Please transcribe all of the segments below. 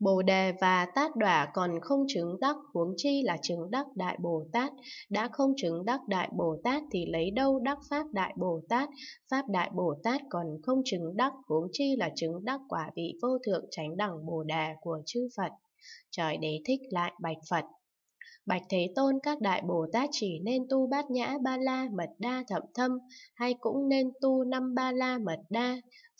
Bồ đề và tát đỏa còn không chứng đắc, huống chi là chứng đắc Đại Bồ Tát. Đã không chứng đắc Đại Bồ Tát thì lấy đâu đắc Pháp Đại Bồ Tát? Pháp Đại Bồ Tát còn không chứng đắc, huống chi là chứng đắc quả vị vô thượng tránh đẳng Bồ đề của chư Phật. Trời đế thích lại bạch Phật. Bạch Thế Tôn các đại Bồ Tát chỉ nên tu bát nhã ba la mật đa thậm thâm, hay cũng nên tu năm ba la mật đa.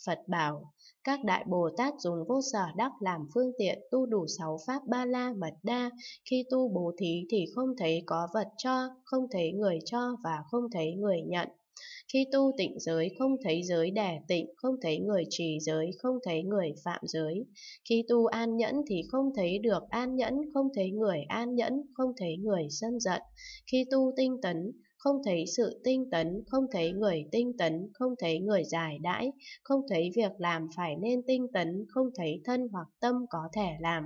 Phật bảo, các đại Bồ Tát dùng vô sở đắc làm phương tiện tu đủ sáu pháp ba la mật đa, khi tu bố thí thì không thấy có vật cho, không thấy người cho và không thấy người nhận. Khi tu tịnh giới không thấy giới đẻ tịnh, không thấy người trì giới, không thấy người phạm giới. Khi tu an nhẫn thì không thấy được an nhẫn, không thấy người an nhẫn, không thấy người sân giận. Khi tu tinh tấn, không thấy sự tinh tấn, không thấy người tinh tấn, không thấy người giải đãi, không thấy việc làm phải nên tinh tấn, không thấy thân hoặc tâm có thể làm.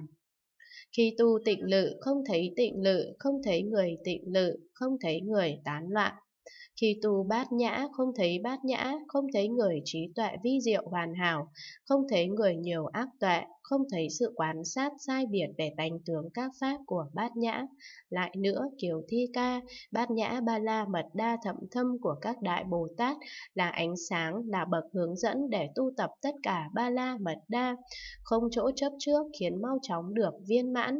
Khi tu tịnh lự, không thấy tịnh lự, không thấy người tịnh lự, không thấy người tán loạn, khi tu bát nhã không thấy bát nhã, không thấy người trí tuệ vi diệu hoàn hảo, không thấy người nhiều ác tuệ, không thấy sự quan sát sai biệt về tánh tướng các pháp của bát nhã. Lại nữa, kiều thi ca, bát nhã ba la mật đa thậm thâm của các đại Bồ Tát là ánh sáng, là bậc hướng dẫn để tu tập tất cả ba la mật đa, không chỗ chấp trước khiến mau chóng được viên mãn.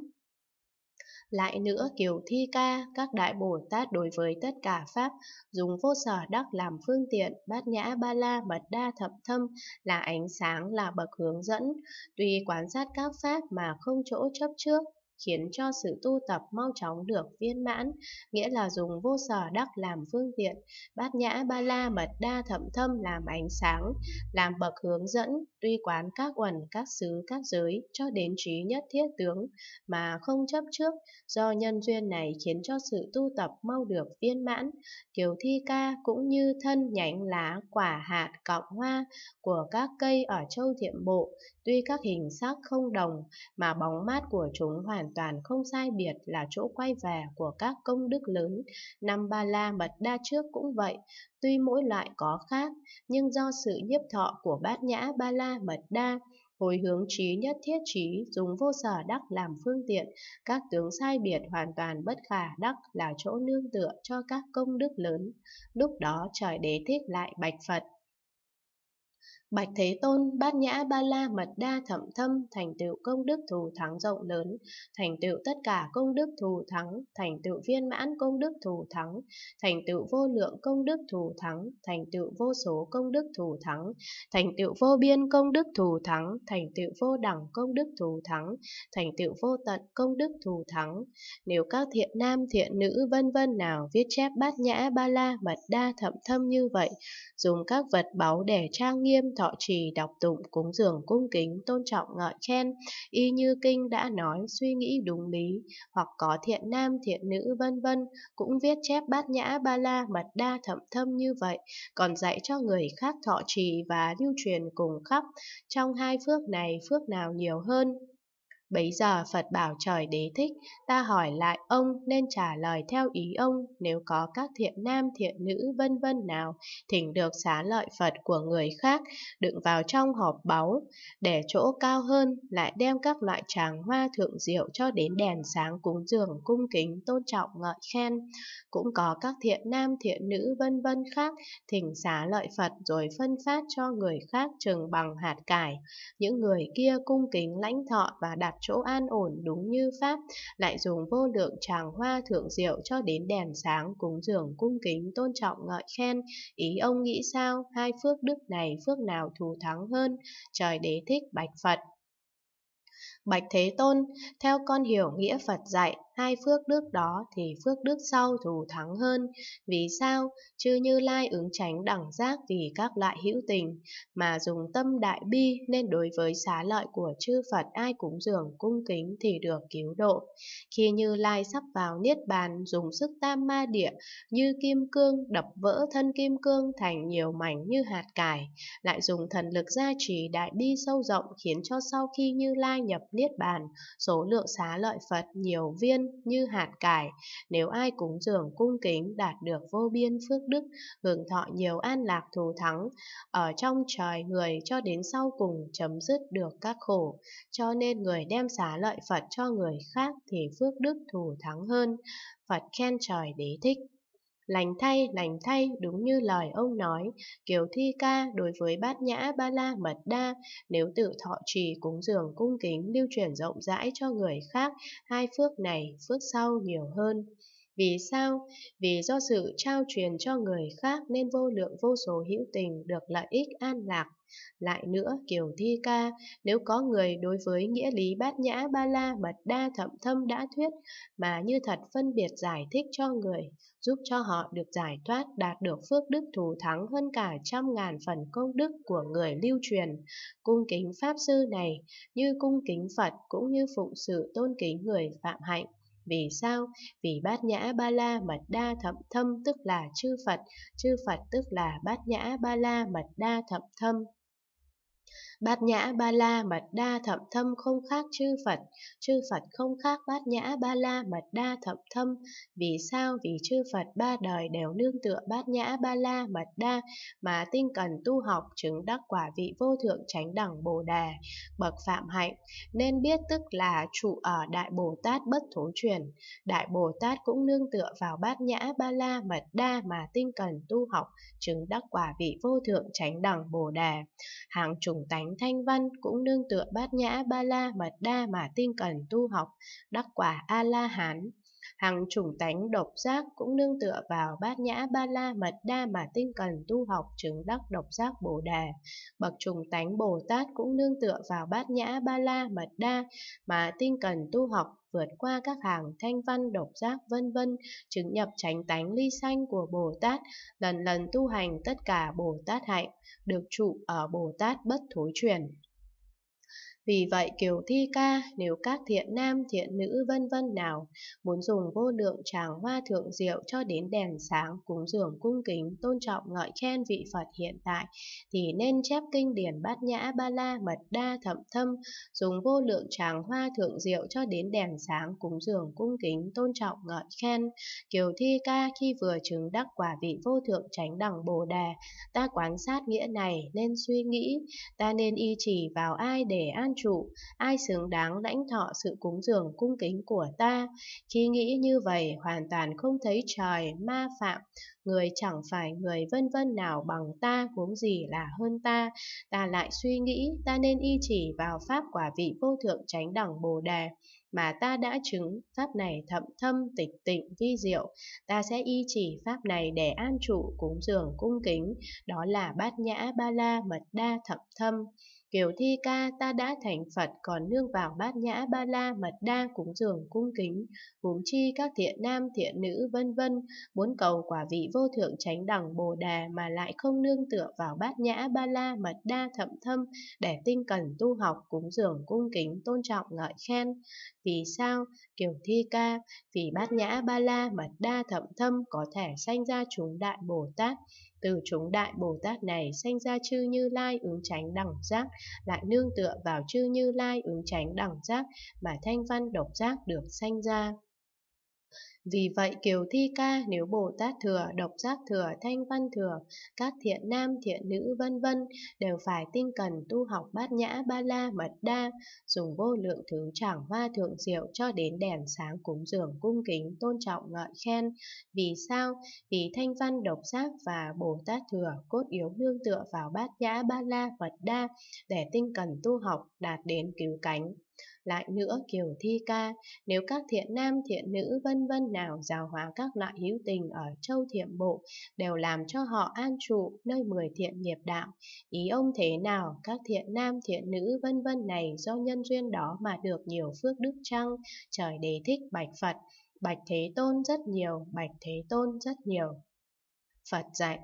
Lại nữa kiểu thi ca, các đại Bồ Tát đối với tất cả Pháp, dùng vô sở đắc làm phương tiện, bát nhã ba la mật đa thập thâm, là ánh sáng, là bậc hướng dẫn, tùy quan sát các Pháp mà không chỗ chấp trước, khiến cho sự tu tập mau chóng được viên mãn, nghĩa là dùng vô sở đắc làm phương tiện, bát nhã ba la mật đa thậm thâm làm ánh sáng, làm bậc hướng dẫn, tuy quán các quần các xứ, các giới cho đến trí nhất thiết tướng mà không chấp trước, do nhân duyên này khiến cho sự tu tập mau được viên mãn. Kiều thi ca cũng như thân nhánh lá, quả hạt, cọng hoa của các cây ở châu thiệm bộ, tuy các hình sắc không đồng mà bóng mát của chúng hoàn hoàn toàn không sai biệt là chỗ quay về của các công đức lớn. Năm ba la mật đa trước cũng vậy, tuy mỗi loại có khác, nhưng do sự nhiếp thọ của bát nhã ba la mật đa, hồi hướng trí nhất thiết trí dùng vô sở đắc làm phương tiện các tướng sai biệt hoàn toàn bất khả đắc là chỗ nương tựa cho các công đức lớn lúc đó trời đế thích lại bạch phật Bạch Thế Tôn bát nhã ba la mật đa thẩm thâm thành tựu công đức thù thắng rộng lớn, thành tựu tất cả công đức thù thắng, thành tựu viên mãn công đức thù thắng, thành tựu vô lượng công đức thù thắng, thành tựu vô số công đức thù thắng, thành tựu vô biên công đức thù thắng, thành tựu vô đẳng công đức thù thắng, thành tựu vô tận công đức thù thắng. Nếu các thiện nam thiện nữ vân vân nào viết chép bát nhã ba la mật đa thẩm thâm như vậy, dùng các vật báu để trang nghiêm thọ trì đọc tụng cúng dường cung kính tôn trọng ngợi khen y như kinh đã nói suy nghĩ đúng lý hoặc có thiện nam thiện nữ vân vân cũng viết chép bát nhã ba la mật đa thậm thâm như vậy còn dạy cho người khác thọ trì và lưu truyền cùng khắp trong hai phước này phước nào nhiều hơn Bấy giờ Phật bảo trời đế thích, ta hỏi lại ông nên trả lời theo ý ông, nếu có các thiện nam thiện nữ vân vân nào, thỉnh được xá lợi Phật của người khác, đựng vào trong hộp báu, để chỗ cao hơn, lại đem các loại tràng hoa thượng diệu cho đến đèn sáng cúng dường cung kính tôn trọng ngợi khen. Cũng có các thiện nam thiện nữ vân vân khác, thỉnh xá lợi Phật rồi phân phát cho người khác chừng bằng hạt cải. Những người kia cung kính lãnh thọ và đặt chỗ an ổn đúng như pháp, lại dùng vô lượng tràng hoa thượng diệu cho đến đèn sáng cúng dường cung kính tôn trọng ngợi khen. Ý ông nghĩ sao, hai phước đức này phước nào thù thắng hơn? Trời đế thích bạch Phật. Bạch Thế Tôn, theo con hiểu nghĩa Phật dạy, hai phước đức đó thì phước đức sau thù thắng hơn. Vì sao? Chư Như Lai ứng tránh đẳng giác vì các loại hữu tình, mà dùng tâm đại bi nên đối với xá lợi của chư Phật ai cúng dường cung kính thì được cứu độ. Khi Như Lai sắp vào Niết Bàn dùng sức tam ma địa như kim cương đập vỡ thân kim cương thành nhiều mảnh như hạt cải, lại dùng thần lực gia trì đại bi sâu rộng khiến cho sau khi Như Lai nhập Niết Bàn, số lượng xá lợi Phật nhiều viên như hạt cải. Nếu ai cúng dường cung kính đạt được vô biên phước đức, hưởng thọ nhiều an lạc thù thắng, ở trong trời người cho đến sau cùng chấm dứt được các khổ. Cho nên người đem xá lợi Phật cho người khác thì phước đức thù thắng hơn. Phật khen trời đế thích. Lành thay, lành thay, đúng như lời ông nói, kiều thi ca đối với bát nhã ba la mật đa, nếu tự thọ trì cúng dường cung kính lưu truyền rộng rãi cho người khác, hai phước này, phước sau nhiều hơn. Vì sao? Vì do sự trao truyền cho người khác nên vô lượng vô số hữu tình được lợi ích an lạc. Lại nữa, kiểu thi ca, nếu có người đối với nghĩa lý bát nhã ba la mật đa thậm thâm đã thuyết mà như thật phân biệt giải thích cho người, giúp cho họ được giải thoát đạt được phước đức thù thắng hơn cả trăm ngàn phần công đức của người lưu truyền. Cung kính Pháp Sư này, như cung kính Phật cũng như phụng sự tôn kính người phạm hạnh. Vì sao? Vì bát nhã ba la mật đa thậm thâm tức là chư Phật, chư Phật tức là bát nhã ba la mật đa thậm thâm. Bát nhã ba la mật đa thậm thâm không khác chư Phật, chư Phật không khác bát nhã ba la mật đa thậm thâm. Vì sao? Vì chư Phật ba đời đều nương tựa bát nhã ba la mật đa mà tinh cần tu học chứng đắc quả vị vô thượng chánh đẳng Bồ đề bậc phạm hạnh. Nên biết tức là trụ ở Đại Bồ Tát bất thối truyền. Đại Bồ Tát cũng nương tựa vào bát nhã ba la mật đa mà tinh cần tu học chứng đắc quả vị vô thượng chánh đẳng Bồ đề Hàng trùng tánh Thánh Thanh Văn cũng nương tựa bát nhã ba la mật đa mà tinh cần tu học, đắc quả A-la-hán hàng chủng tánh độc giác cũng nương tựa vào bát nhã ba la mật đa mà tinh cần tu học chứng đắc độc giác bồ đề. Bậc chủng tánh Bồ Tát cũng nương tựa vào bát nhã ba la mật đa mà tinh cần tu học vượt qua các hàng thanh văn độc giác vân vân, chứng nhập chánh tánh ly sanh của Bồ Tát, lần lần tu hành tất cả Bồ Tát hạnh, được trụ ở Bồ Tát bất thối chuyển. Vì vậy Kiều Thi Ca nếu các thiện nam thiện nữ vân vân nào muốn dùng vô lượng tràng hoa thượng diệu cho đến đèn sáng cúng dường cung kính tôn trọng ngợi khen vị Phật hiện tại thì nên chép kinh điển bát nhã ba la mật đa thậm thâm dùng vô lượng tràng hoa thượng diệu cho đến đèn sáng cúng dường cung kính tôn trọng ngợi khen Kiều Thi Ca khi vừa chứng đắc quả vị vô thượng tránh đẳng Bồ Đề ta quan sát nghĩa này nên suy nghĩ ta nên y chỉ vào ai để an ban trụ, ai xứng đáng lãnh thọ sự cúng dường cung kính của ta. Khi nghĩ như vậy, hoàn toàn không thấy trời, ma phạm, người chẳng phải người vân vân nào bằng ta cũng gì là hơn ta ta lại suy nghĩ ta nên y chỉ vào pháp quả vị vô thượng tránh đẳng bồ đề mà ta đã chứng pháp này thậm thâm tịch tịnh vi diệu ta sẽ y chỉ pháp này để an trụ cúng dường cung kính đó là bát nhã ba la mật đa thậm thâm Kiều thi ca ta đã thành Phật còn nương vào bát nhã ba la mật đa cúng dường cung kính, huống chi các thiện nam thiện nữ vân vân, muốn cầu quả vị vô thượng chánh đẳng bồ đà mà lại không nương tựa vào bát nhã ba la mật đa thậm thâm để tinh cần tu học cúng dường cung kính tôn trọng ngợi khen. Vì sao? Kiều thi ca, vì bát nhã ba la mật đa thậm thâm có thể sanh ra chúng đại Bồ Tát, từ chúng đại Bồ Tát này sanh ra chư Như Lai ứng tránh đẳng giác, lại nương tựa vào chư Như Lai ứng tránh đẳng giác mà thanh văn độc giác được sanh ra. Vì vậy Kiều Thi Ca nếu Bồ Tát Thừa, Độc Giác Thừa, Thanh Văn Thừa, các thiện nam, thiện nữ vân vân đều phải tinh cần tu học bát nhã ba la mật đa, dùng vô lượng thứ chẳng hoa thượng diệu cho đến đèn sáng cúng dường cung kính tôn trọng ngợi khen. Vì sao? Vì Thanh Văn Độc Giác và Bồ Tát Thừa cốt yếu nương tựa vào bát nhã ba la mật đa để tinh cần tu học đạt đến cứu cánh. Lại nữa Kiều Thi Ca, nếu các thiện nam thiện nữ vân vân nào giáo hóa các loại hữu tình ở châu thiệm bộ đều làm cho họ an trụ nơi mười thiện nghiệp đạo. Ý ông thế nào, các thiện nam, thiện nữ vân vân này do nhân duyên đó mà được nhiều phước đức trăng, trời đề thích bạch Phật, bạch Thế Tôn rất nhiều, bạch Thế Tôn rất nhiều. Phật dạy,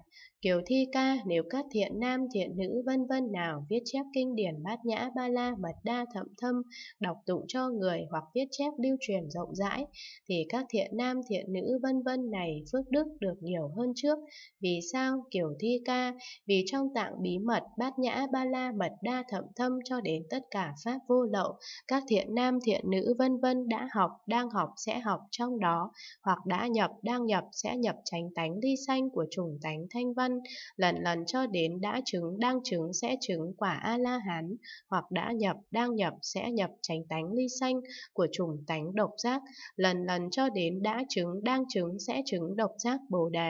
Kiều thi ca nếu các thiện nam thiện nữ vân vân nào viết chép kinh điển bát nhã ba la mật đa thậm thâm đọc tụng cho người hoặc viết chép lưu truyền rộng rãi thì các thiện nam thiện nữ vân vân này phước đức được nhiều hơn trước. Vì sao? Kiều thi ca vì trong tạng bí mật bát nhã ba la mật đa thậm thâm cho đến tất cả pháp vô lậu các thiện nam thiện nữ vân vân đã học đang học sẽ học trong đó hoặc đã nhập đang nhập sẽ nhập tránh tánh ly sanh của chủng tánh thanh văn lần lần cho đến đã chứng, đang chứng sẽ chứng quả A-la-hán, hoặc đã nhập, đang nhập sẽ nhập tránh tánh ly sanh của chủng tánh độc giác, lần lần cho đến đã chứng, đang chứng sẽ chứng độc giác Bồ Đề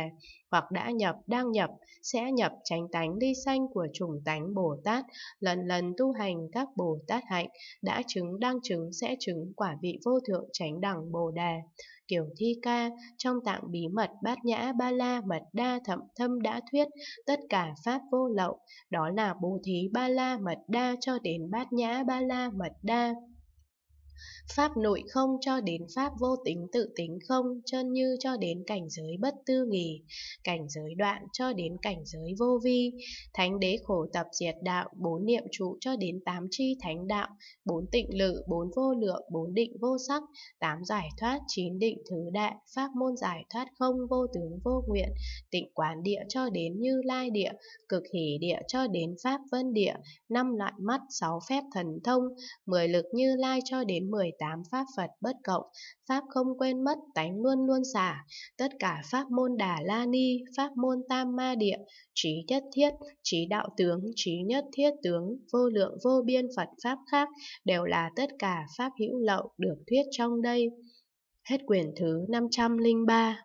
hoặc đã nhập, đang nhập, sẽ nhập tránh tánh ly sanh của chủng tánh Bồ Tát, lần lần tu hành các Bồ Tát hạnh, đã chứng, đang chứng, sẽ chứng quả vị vô thượng tránh đẳng Bồ Đà kiểu thi ca, trong tạng bí mật bát nhã ba la mật đa thậm thâm đã thuyết, tất cả pháp vô lậu, đó là Bồ thí ba la mật đa cho đến bát nhã ba la mật đa. Pháp nội không cho đến pháp vô tính tự tính không, chân như cho đến cảnh giới bất tư nghì, cảnh giới đoạn cho đến cảnh giới vô vi, thánh đế khổ tập diệt đạo, bốn niệm trụ cho đến tám chi thánh đạo, bốn tịnh lự, bốn vô lượng, bốn định vô sắc, tám giải thoát, chín định thứ đại, pháp môn giải thoát không vô tướng vô nguyện, tịnh quán địa cho đến như lai địa, cực hỷ địa cho đến pháp vân địa, năm loại mắt, sáu phép thần thông, mười lực như lai cho đến đến 18 pháp Phật bất cộng, pháp không quên mất, tánh luôn luôn xả, tất cả pháp môn Đà La Ni, pháp môn Tam Ma Địa, trí nhất thiết, trí đạo tướng, trí nhất thiết tướng, vô lượng vô biên Phật pháp khác đều là tất cả pháp hữu lậu được thuyết trong đây. Hết quyển thứ 503